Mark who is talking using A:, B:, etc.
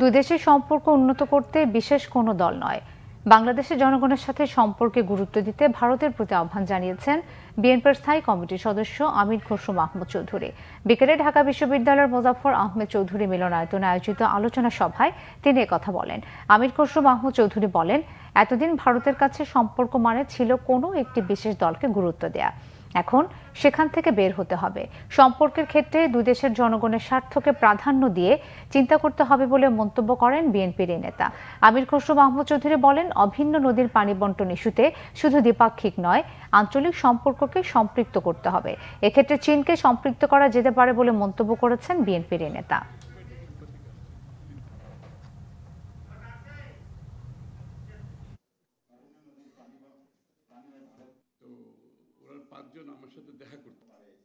A: দুই দেশের সম্পর্ক উন্নত করতে বিশেষ কোনো দল নয় বাংলাদেশের জনগণের সাথে সম্পর্কে গুরুত্ব দিতে ভারতের প্রতি আহ্বান জানিয়েছেন বিএনপির স্থায়ী কমিটির সদস্য আমির খসরু মাহমুদ চৌধুরী বিকেলে ঢাকা বিশ্ববিদ্যালয়ের মোজাফর আহমেদ চৌধুরী মিলনায়তনে আয়োজিত আলোচনা সভায় তিনি কথা বলেন আমির খসরু মাহমুদ চৌধুরী বলেন এতদিন ভারতের কাছে সম্পর্ক মানে ছিল কোনো একটি বিশেষ দলকে গুরুত্ব দেয়া এখন সেখান থেকে বের হতে হবে সম্পর্কের ক্ষেত্রে দুই দেশের জনগণের স্বার্থকে প্রাধান্য দিয়ে চিন্তা করতে হবে বলে মন্তব্য করেন বিএনপির এই নেতা আমির খসরু মাহমুদ চৌধুরী বলেন অভিন্ন নদীর পানি বন্টন ইস্যুতে শুধু দ্বিপাক্ষিক নয় আঞ্চলিক সম্পর্ককে সম্পৃক্ত করতে হবে এক্ষেত্রে চীনকে সম্পৃক্ত করা যেতে পারে বলে মন্তব্য করেছেন বিএনপির এই নেতা
B: পাঁচজন আমার সাথে দেখা করতে পারে